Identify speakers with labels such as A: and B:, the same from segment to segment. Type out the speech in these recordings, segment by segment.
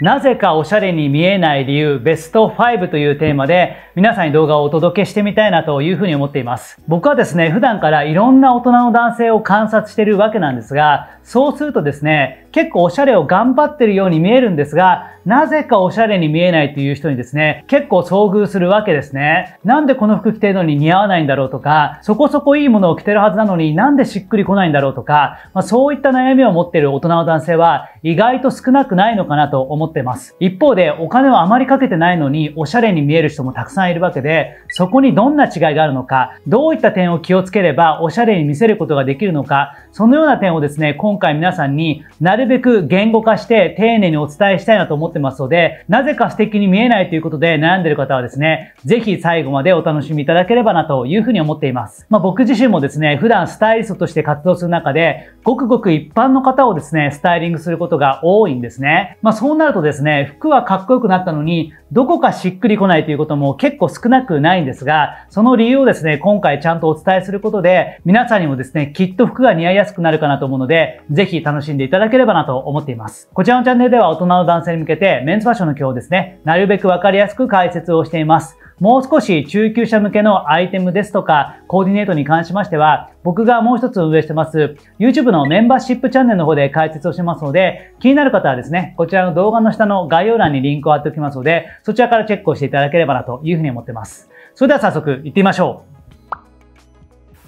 A: なぜかおしゃれに見えない理由ベスト5というテーマで皆さんに動画をお届けしてみたいなというふうに思っています。僕はですね、普段からいろんな大人の男性を観察してるわけなんですが、そうするとですね、結構おしゃれを頑張ってるように見えるんですが、なぜかおしゃれに見えないという人にですね、結構遭遇するわけですね。なんでこの服着てるのに似合わないんだろうとか、そこそこいいものを着てるはずなのになんでしっくりこないんだろうとか、まあ、そういった悩みを持ってる大人の男性は意外と少なくないのかなと思思ってます。一方で、お金をあまりかけてないのに、おしゃれに見える人もたくさんいるわけで、そこにどんな違いがあるのか、どういった点を気をつければ、おしゃれに見せることができるのか、そのような点をですね、今回皆さんになるべく言語化して丁寧にお伝えしたいなと思ってますので、なぜか素敵に見えないということで悩んでる方はですね、ぜひ最後までお楽しみいただければなというふうに思っています。まあ、僕自身もですね、普段スタイリストとして活動する中で、ごくごく一般の方をですね、スタイリングすることが多いんですね。まあ、そうなるとですね、服はかっこよくなったのに、どこかしっくりこないということも結構少なくないんですが、その理由をですね、今回ちゃんとお伝えすることで、皆さんにもですね、きっと服が似合いやすくなるかなと思うので、ぜひ楽しんでいただければなと思っています。こちらのチャンネルでは大人の男性に向けて、メンズファッションの今日ですね、なるべくわかりやすく解説をしています。もう少し中級者向けのアイテムですとか、コーディネートに関しましては、僕がもう一つ運営してます、YouTube のメンバーシップチャンネルの方で解説をしてますので、気になる方はですね、こちらの動画の下の概要欄にリンクを貼っておきますので、そちらからチェックをしていただければなというふうに思ってます。それでは早速行ってみましょう。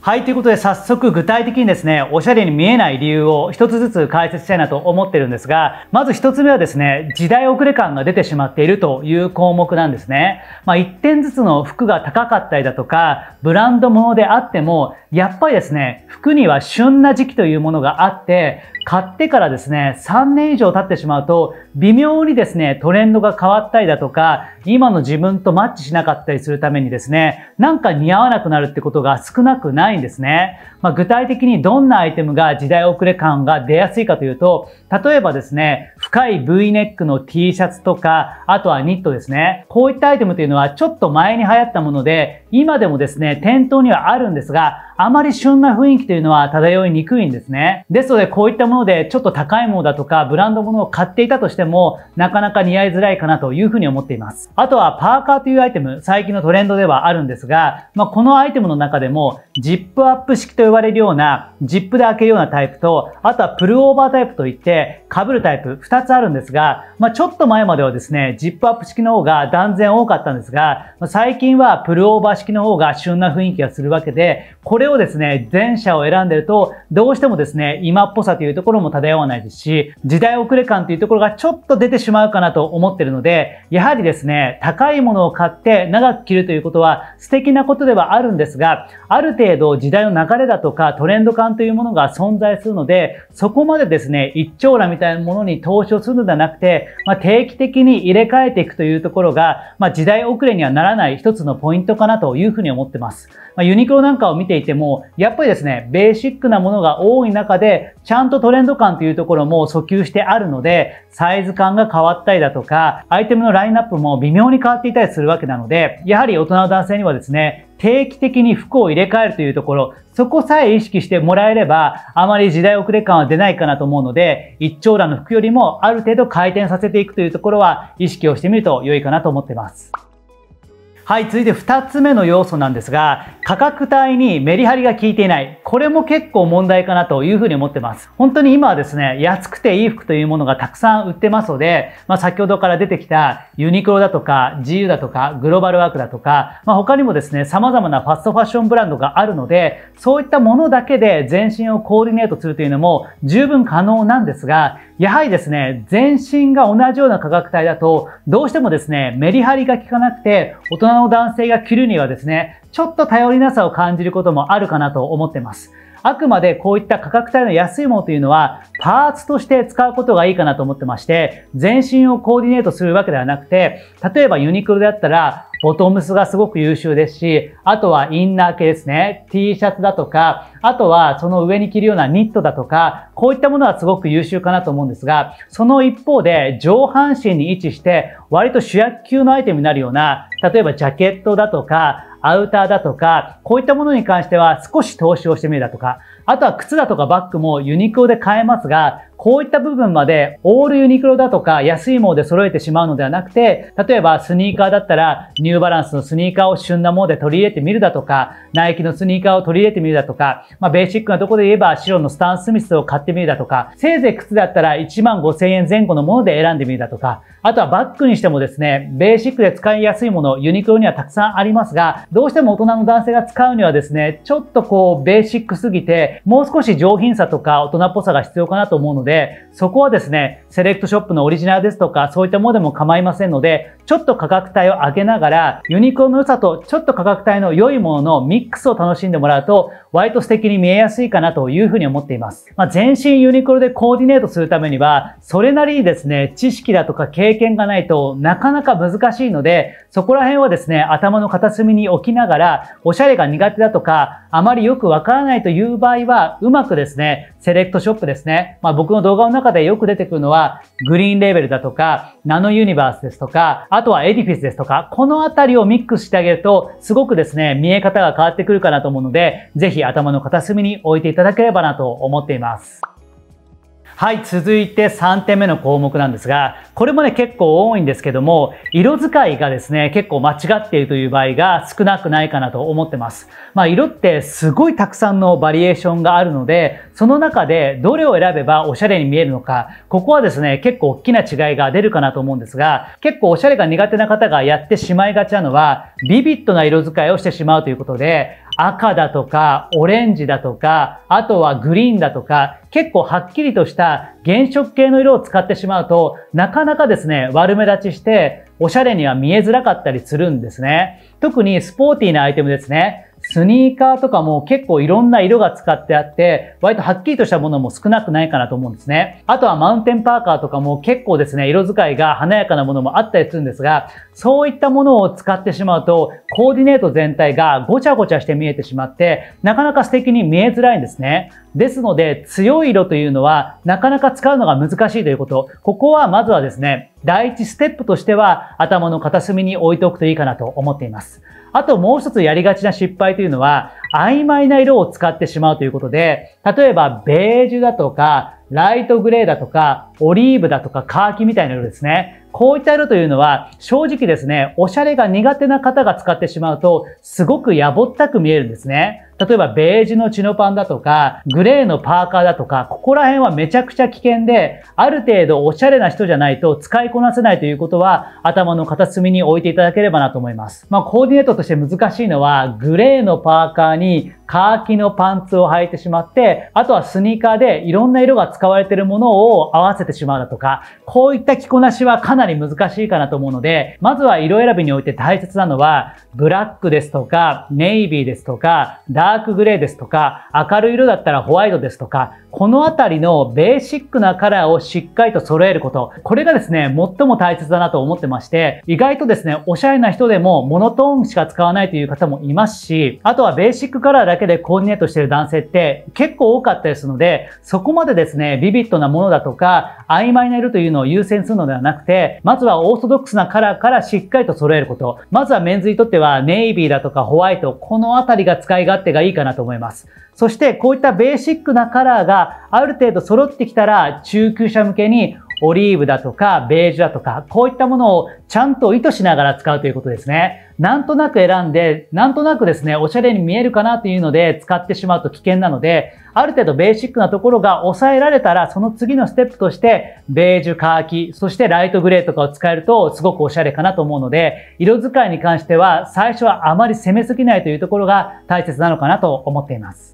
A: はい、ということで早速具体的にですね、おしゃれに見えない理由を一つずつ解説したいなと思ってるんですが、まず一つ目はですね、時代遅れ感が出てしまっているという項目なんですね。まあ、1点ずつの服が高かったりだとか、ブランドものであっても、やっぱりですね、服には旬な時期というものがあって、買ってからですね、3年以上経ってしまうと、微妙にですね、トレンドが変わったりだとか、今の自分とマッチしなかったりするためにですね、なんか似合わなくなるってことが少なくないんですね。まあ、具体的にどんなアイテムが時代遅れ感が出やすいかというと、例えばですね、深い V ネックの T シャツとか、あとはニットですね。こういったアイテムというのはちょっと前に流行ったもので、今でもですね、店頭にはあるんですが、あまり旬な雰囲気というのは漂いにくいんですね。ですので、こういったもののでちょっと高いものだとかブランドものを買っていたとしてもなかなか似合いづらいかなというふうに思っています。あとはパーカーというアイテム、最近のトレンドではあるんですが、まあ、このアイテムの中でもジップアップ式と呼ばれるようなジップで開けるようなタイプと、あとはプルオーバータイプといって被るタイプ2つあるんですが、まあ、ちょっと前まではですね、ジップアップ式の方が断然多かったんですが、最近はプルオーバー式の方が旬な雰囲気がするわけで、これをですね、前者を選んでると、どうしてもですね、今っぽさというところも漂わないですし、時代遅れ感というところがちょっと出てしまうかなと思ってるので、やはりですね、高いものを買って長く着るということは素敵なことではあるんですが、ある程度時代の流れだとかトレンド感というものが存在するので、そこまでですね、一長羅みたいなものに投資をするのではなくて、まあ、定期的に入れ替えていくというところが、まあ、時代遅れにはならない一つのポイントかなというふうに思ってます。まあ、ユニクロなんかを見ていても、やっぱりですね、ベーシックなものが多い中で、ちゃんとトレレンド感というところも訴求してあるので、サイズ感が変わったりだとか、アイテムのラインナップも微妙に変わっていたりするわけなので、やはり大人の男性にはですね、定期的に服を入れ替えるというところ、そこさえ意識してもらえれば、あまり時代遅れ感は出ないかなと思うので、一長羅の服よりもある程度回転させていくというところは意識をしてみると良いかなと思ってます。はい、続いて2つ目の要素なんですが、価格帯にメリハリが効いていない。これも結構問題かなというふうに思ってます。本当に今はですね、安くていい服というものがたくさん売ってますので、まあ先ほどから出てきたユニクロだとか、GU だとか、グローバルワークだとか、まあ他にもですね、様々なファストファッションブランドがあるので、そういったものだけで全身をコーディネートするというのも十分可能なんですが、やはりですね、全身が同じような価格帯だと、どうしてもですね、メリハリが効かなくて、大人の男性が着るにはですね、ちょっと頼りなさを感じることもあるかなと思ってます。あくまでこういった価格帯の安いものというのは、パーツとして使うことがいいかなと思ってまして、全身をコーディネートするわけではなくて、例えばユニクロであったら、ボトムスがすごく優秀ですし、あとはインナー系ですね。T シャツだとか、あとはその上に着るようなニットだとか、こういったものはすごく優秀かなと思うんですが、その一方で上半身に位置して、割と主役級のアイテムになるような、例えばジャケットだとか、アウターだとか、こういったものに関しては少し投資をしてみるだとか、あとは靴だとかバッグもユニクロで買えますが、こういった部分までオールユニクロだとか安いもので揃えてしまうのではなくて、例えばスニーカーだったらニューバランスのスニーカーを旬なもので取り入れてみるだとか、ナイキのスニーカーを取り入れてみるだとか、まあベーシックなとこで言えば白のスタンスミスを買ってみるだとか、せいぜい靴だったら1万5千円前後のもので選んでみるだとか、あとはバッグにしてもですね、ベーシックで使いやすいもの、ユニクロにはたくさんありますが、どうしても大人の男性が使うにはですね、ちょっとこうベーシックすぎて、もう少し上品さとか大人っぽさが必要かなと思うので、で、そこはですね、セレクトショップのオリジナルですとか、そういったものでも構いませんので、ちょっと価格帯を上げながら、ユニクロの良さとちょっと価格帯の良いもののミックスを楽しんでもらうと、割と素敵に見えやすいかなというふうに思っています。まあ、全身ユニクロでコーディネートするためには、それなりにですね、知識だとか経験がないとなかなか難しいので、そこら辺はですね、頭の片隅に置きながら、おしゃれが苦手だとか、あまりよくわからないという場合は、うまくですね、セレクトショップですね、まあ僕の動画の中でよく出てくるのは、グリーンレーベルだとか、ナノユニバースですとか、あとはエディフィスですとか、このあたりをミックスしてあげると、すごくですね、見え方が変わってくるかなと思うので、ぜひ頭の片隅に置いていただければなと思っています。はい、続いて3点目の項目なんですが、これもね、結構多いんですけども、色使いがですね、結構間違っているという場合が少なくないかなと思ってます。まあ、色ってすごいたくさんのバリエーションがあるので、その中でどれを選べばおしゃれに見えるのか、ここはですね、結構大きな違いが出るかなと思うんですが、結構おしゃれが苦手な方がやってしまいがちなのは、ビビッドな色使いをしてしまうということで、赤だとかオレンジだとか、あとはグリーンだとか、結構はっきりとした原色系の色を使ってしまうと、なかなかですね、悪目立ちして、おしゃれには見えづらかったりするんですね。特にスポーティーなアイテムですね。スニーカーとかも結構いろんな色が使ってあって、割とはっきりとしたものも少なくないかなと思うんですね。あとはマウンテンパーカーとかも結構ですね、色使いが華やかなものもあったりするんですが、そういったものを使ってしまうと、コーディネート全体がごちゃごちゃして見えてしまって、なかなか素敵に見えづらいんですね。ですので、強い色というのは、なかなか使うのが難しいということ。ここは、まずはですね、第一ステップとしては、頭の片隅に置いておくといいかなと思っています。あともう一つやりがちな失敗というのは、曖昧な色を使ってしまうということで、例えばベージュだとか、ライトグレーだとか、オリーブだとか、カーキみたいな色ですね。こういった色というのは、正直ですね、おしゃれが苦手な方が使ってしまうと、すごくやぼったく見えるんですね。例えばベージュのチノパンだとか、グレーのパーカーだとか、ここら辺はめちゃくちゃ危険で、ある程度おしゃれな人じゃないと使いこなせないということは、頭の片隅に置いていただければなと思います。まあ、コーディネートとして難しいのは、グレーのパーカーにカーキのパンツを履いてしまって、あとはスニーカーでいろんな色が使われているものを合わせてしまうだとか、こういった着こなしはかなり難しいかなと思うので、まずは色選びにおいて大切なのは、ブラックですとか、ネイビーですとか、ダークグレーですとか、明るい色だったらホワイトですとか、このあたりのベーシックなカラーをしっかりと揃えること、これがですね、最も大切だなと思ってまして、意外とですね、おしゃれな人でもモノトーンしか使わないという方もいますし、あとはベーシックカラーだけだけでコーディネートしてる男性って結構多かったりするので、そこまでですね、ビビットなものだとか、曖昧な色というのを優先するのではなくて、まずはオーソドックスなカラーからしっかりと揃えること。まずはメンズにとってはネイビーだとかホワイト、このあたりが使い勝手がいいかなと思います。そしてこういったベーシックなカラーがある程度揃ってきたら中級者向けにオリーブだとかベージュだとか、こういったものをちゃんと意図しながら使うということですね。なんとなく選んで、なんとなくですね、おしゃれに見えるかなというので使ってしまうと危険なので、ある程度ベーシックなところが抑えられたら、その次のステップとして、ベージュ、カーキ、そしてライトグレーとかを使えるとすごくおしゃれかなと思うので、色使いに関しては最初はあまり攻めすぎないというところが大切なのかなと思っています。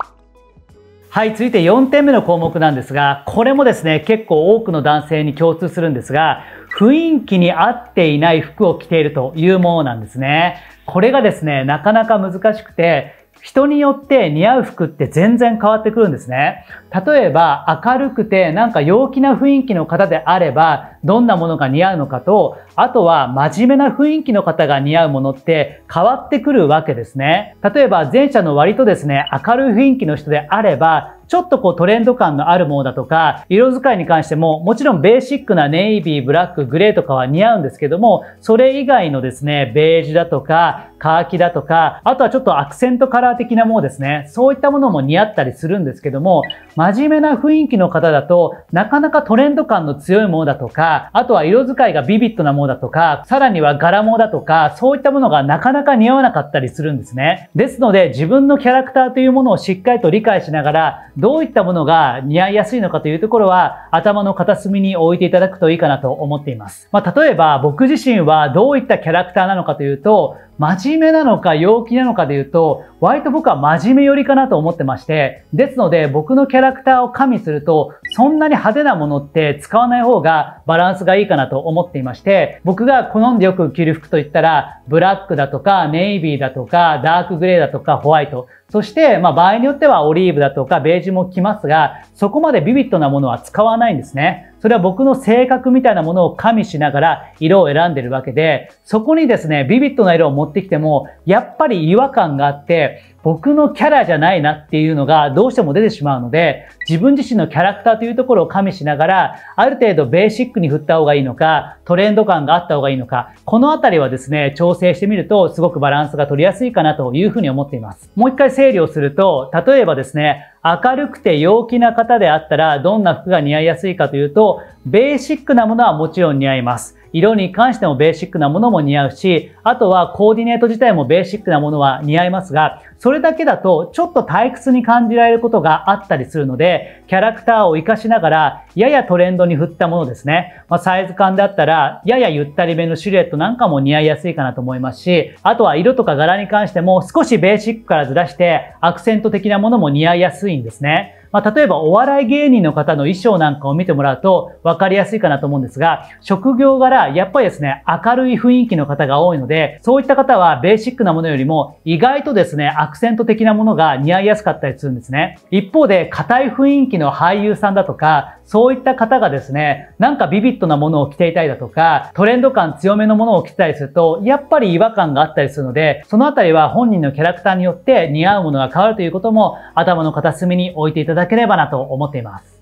A: はい、続いて4点目の項目なんですが、これもですね、結構多くの男性に共通するんですが、雰囲気に合っていない服を着ているというものなんですね。これがですね、なかなか難しくて、人によって似合う服って全然変わってくるんですね。例えば明るくてなんか陽気な雰囲気の方であればどんなものが似合うのかと、あとは真面目な雰囲気の方が似合うものって変わってくるわけですね。例えば前者の割とですね、明るい雰囲気の人であれば、ちょっとこうトレンド感のあるものだとか、色使いに関しても、もちろんベーシックなネイビー、ブラック、グレーとかは似合うんですけども、それ以外のですね、ベージュだとか、カーキだとか、あとはちょっとアクセントカラー的なものですね、そういったものも似合ったりするんですけども、真面目な雰囲気の方だと、なかなかトレンド感の強いものだとか、あとは色使いがビビットなものだとか、さらには柄物だとか、そういったものがなかなか似合わなかったりするんですね。ですので、自分のキャラクターというものをしっかりと理解しながら、どういったものが似合いやすいのかというところは、頭の片隅に置いていただくといいかなと思っています。まあ、例えば、僕自身はどういったキャラクターなのかというと、真面目なのか陽気なのかで言うと、割と僕は真面目寄りかなと思ってまして、ですので僕のキャラクターを加味すると、そんなに派手なものって使わない方がバランスがいいかなと思っていまして、僕が好んでよく着る服といったら、ブラックだとか、ネイビーだとか、ダークグレーだとか、ホワイト、そして、まあ、場合によってはオリーブだとかベージュも来ますが、そこまでビビットなものは使わないんですね。それは僕の性格みたいなものを加味しながら色を選んでるわけで、そこにですね、ビビットな色を持ってきても、やっぱり違和感があって、僕のキャラじゃないなっていうのがどうしても出てしまうので、自分自身のキャラクターというところを加味しながら、ある程度ベーシックに振った方がいいのか、トレンド感があった方がいいのか、このあたりはですね、調整してみると、すごくバランスが取りやすいかなというふうに思っています。もう一回整理をすると、例えばですね、明るくて陽気な方であったら、どんな服が似合いやすいかというと、ベーシックなものはもちろん似合います。色に関してもベーシックなものも似合うし、あとはコーディネート自体もベーシックなものは似合いますが、それだけだとちょっと退屈に感じられることがあったりするので、キャラクターを活かしながら、ややトレンドに振ったものですね。まあ、サイズ感だったら、ややゆったりめのシルエットなんかも似合いやすいかなと思いますし、あとは色とか柄に関しても少しベーシックからずらして、アクセント的なものも似合いやすいんですね。まあ、例えばお笑い芸人の方の衣装なんかを見てもらうと分かりやすいかなと思うんですが、職業柄、やっぱりですね、明るい雰囲気の方が多いので、そういった方はベーシックなものよりも意外とですね、アクセント的なものが似合いやすかったりするんですね。一方で、硬い雰囲気の俳優さんだとか、そういった方がですね、なんかビビッドなものを着ていたりだとか、トレンド感強めのものを着てたりすると、やっぱり違和感があったりするので、そのあたりは本人のキャラクターによって似合うものが変わるということも頭の片隅に置いていただだければなと思っています。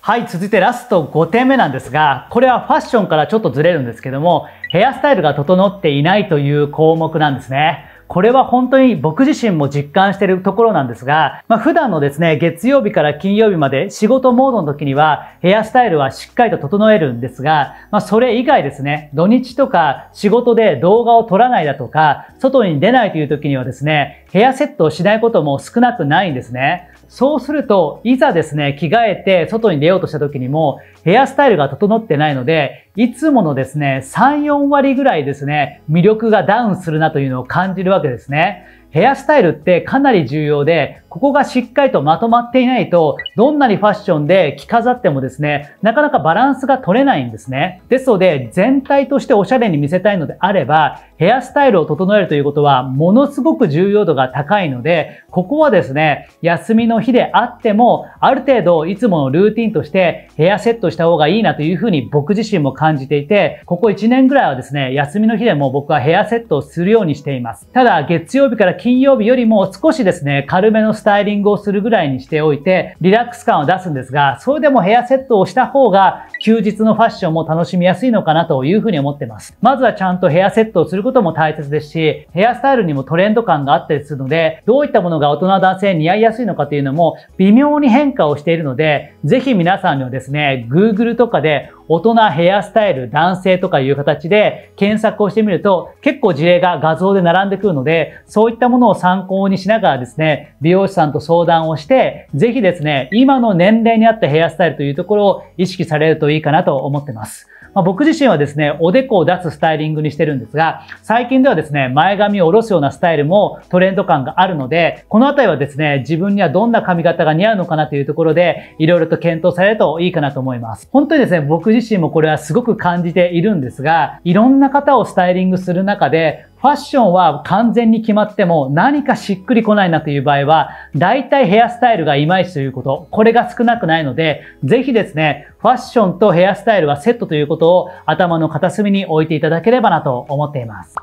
A: はい、続いてラスト5点目なんですが、これはファッションからちょっとずれるんですけども、ヘアスタイルが整っていないという項目なんですね。これは本当に僕自身も実感しているところなんですが、まあ、普段のですね、月曜日から金曜日まで仕事モードの時にはヘアスタイルはしっかりと整えるんですが、まあ、それ以外ですね、土日とか仕事で動画を撮らないだとか、外に出ないという時にはですね、ヘアセットをしないことも少なくないんですね。そうすると、いざですね、着替えて外に出ようとした時にも、ヘアスタイルが整ってないので、いつものですね、3、4割ぐらいですね、魅力がダウンするなというのを感じるわけですね。ヘアスタイルってかなり重要で、ここがしっかりとまとまっていないと、どんなにファッションで着飾ってもですね、なかなかバランスが取れないんですね。ですので、全体としておしゃれに見せたいのであれば、ヘアスタイルを整えるということは、ものすごく重要度が高いので、ここはですね、休みの日であっても、ある程度いつものルーティンとしてヘアセットした方がいいなというふうに僕自身も感じていて、ここ1年ぐらいはですね、休みの日でも僕はヘアセットをするようにしています。ただ、月曜日から金曜日よりも少しですね、軽めのスタイリングをするぐらいにしておいて、リラックス感を出すんですが、それでもヘアセットをした方が、休日のファッションも楽しみやすいのかなというふうに思ってます。まずはちゃんとヘアセットをすることも大切ですし、ヘアスタイルにもトレンド感があったりするので、どういったものが大人男性に似合いやすいのかというのも、微妙に変化をしているので、ぜひ皆さんにはですね、Google とかで大人ヘアスタイル男性とかいう形で検索をしてみると結構事例が画像で並んでくるのでそういったものを参考にしながらですね、美容師さんと相談をして、ぜひですね、今の年齢に合ったヘアスタイルというところを意識されるといいかなと思ってます。まあ、僕自身はですね、おでこを出すスタイリングにしてるんですが、最近ではですね、前髪を下ろすようなスタイルもトレンド感があるので、この辺りはですね、自分にはどんな髪型が似合うのかなというところで、いろいろと検討されるといいかなと思います。本当にですね、僕自身もこれはすごく感じているんですが、いろんな方をスタイリングする中で、ファッションは完全に決まっても何かしっくりこないなという場合は、大体ヘアスタイルがいまいちということ、これが少なくないので、ぜひですね、ファッションとヘアスタイルはセットということを頭の片隅に置いていただければなと思っています。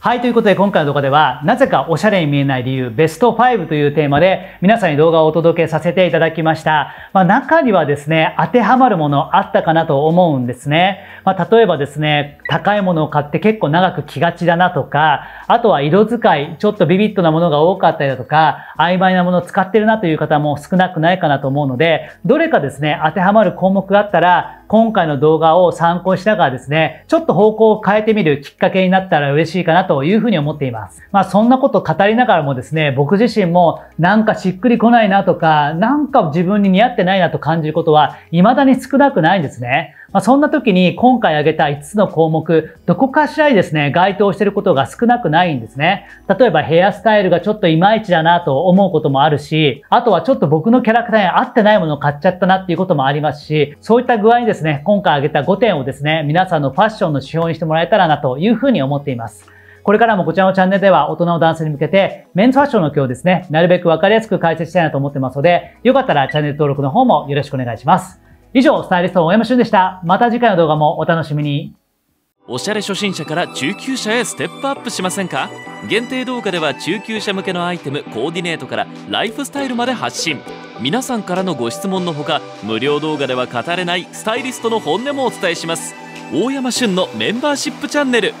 A: はい、ということで今回の動画では、なぜかおしゃれに見えない理由、ベスト5というテーマで、皆さんに動画をお届けさせていただきました。まあ、中にはですね、当てはまるものあったかなと思うんですね。まあ、例えばですね、高いものを買って結構長く着がちだなとか、あとは色使い、ちょっとビビッドなものが多かったりだとか、曖昧なものを使ってるなという方も少なくないかなと思うので、どれかですね、当てはまる項目があったら、今回の動画を参考したがですね、ちょっと方向を変えてみるきっかけになったら嬉しいかなというふうに思っています。まあそんなこと語りながらもですね、僕自身もなんかしっくりこないなとか、なんか自分に似合ってないなと感じることは未だに少なくないんですね。まあ、そんな時に今回挙げた5つの項目、どこかしらにですね、該当していることが少なくないんですね。例えばヘアスタイルがちょっといまいちだなと思うこともあるし、あとはちょっと僕のキャラクターに合ってないものを買っちゃったなっていうこともありますし、そういった具合にですね、今回挙げた5点をですね、皆さんのファッションの指標にしてもらえたらなというふうに思っています。これからもこちらのチャンネルでは大人の男性に向けてメンズファッションの今日ですね、なるべくわかりやすく解説したいなと思ってますので、よかったらチャンネル登録の方もよろしくお願いします。以上、スタイリスト大山俊でした。また次回の動画もお楽しみに。おしゃれ初心者から中級者へステップアップしませんか限定動画では中級者向けのアイテムコーディネートからライフスタイルまで発信皆さんからのご質問のほか無料動画では語れないスタイリストの本音もお伝えします大山旬のメンバーシップチャンネル